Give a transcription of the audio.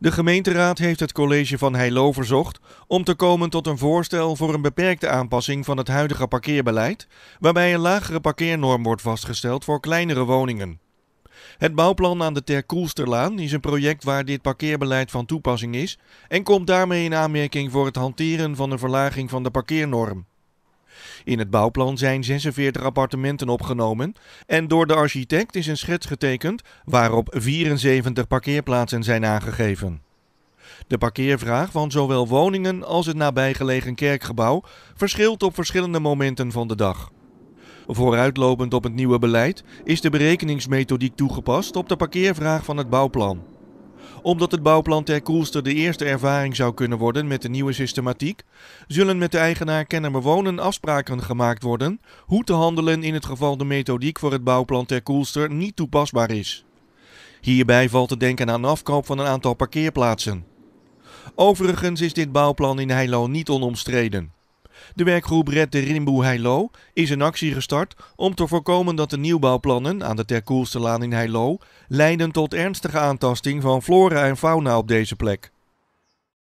De gemeenteraad heeft het college van Heilo verzocht om te komen tot een voorstel voor een beperkte aanpassing van het huidige parkeerbeleid, waarbij een lagere parkeernorm wordt vastgesteld voor kleinere woningen. Het bouwplan aan de Ter Koelsterlaan is een project waar dit parkeerbeleid van toepassing is en komt daarmee in aanmerking voor het hanteren van een verlaging van de parkeernorm. In het bouwplan zijn 46 appartementen opgenomen en door de architect is een schets getekend waarop 74 parkeerplaatsen zijn aangegeven. De parkeervraag van zowel woningen als het nabijgelegen kerkgebouw verschilt op verschillende momenten van de dag. Vooruitlopend op het nieuwe beleid is de berekeningsmethodiek toegepast op de parkeervraag van het bouwplan omdat het bouwplan ter Koelster de eerste ervaring zou kunnen worden met de nieuwe systematiek, zullen met de eigenaar Bewonen afspraken gemaakt worden hoe te handelen in het geval de methodiek voor het bouwplan ter Koelster niet toepasbaar is. Hierbij valt te denken aan afkoop van een aantal parkeerplaatsen. Overigens is dit bouwplan in Heilo niet onomstreden. De werkgroep Red de Rimboe Heilo is een actie gestart om te voorkomen dat de nieuwbouwplannen aan de terkoelste laan in Heilo leiden tot ernstige aantasting van flora en fauna op deze plek.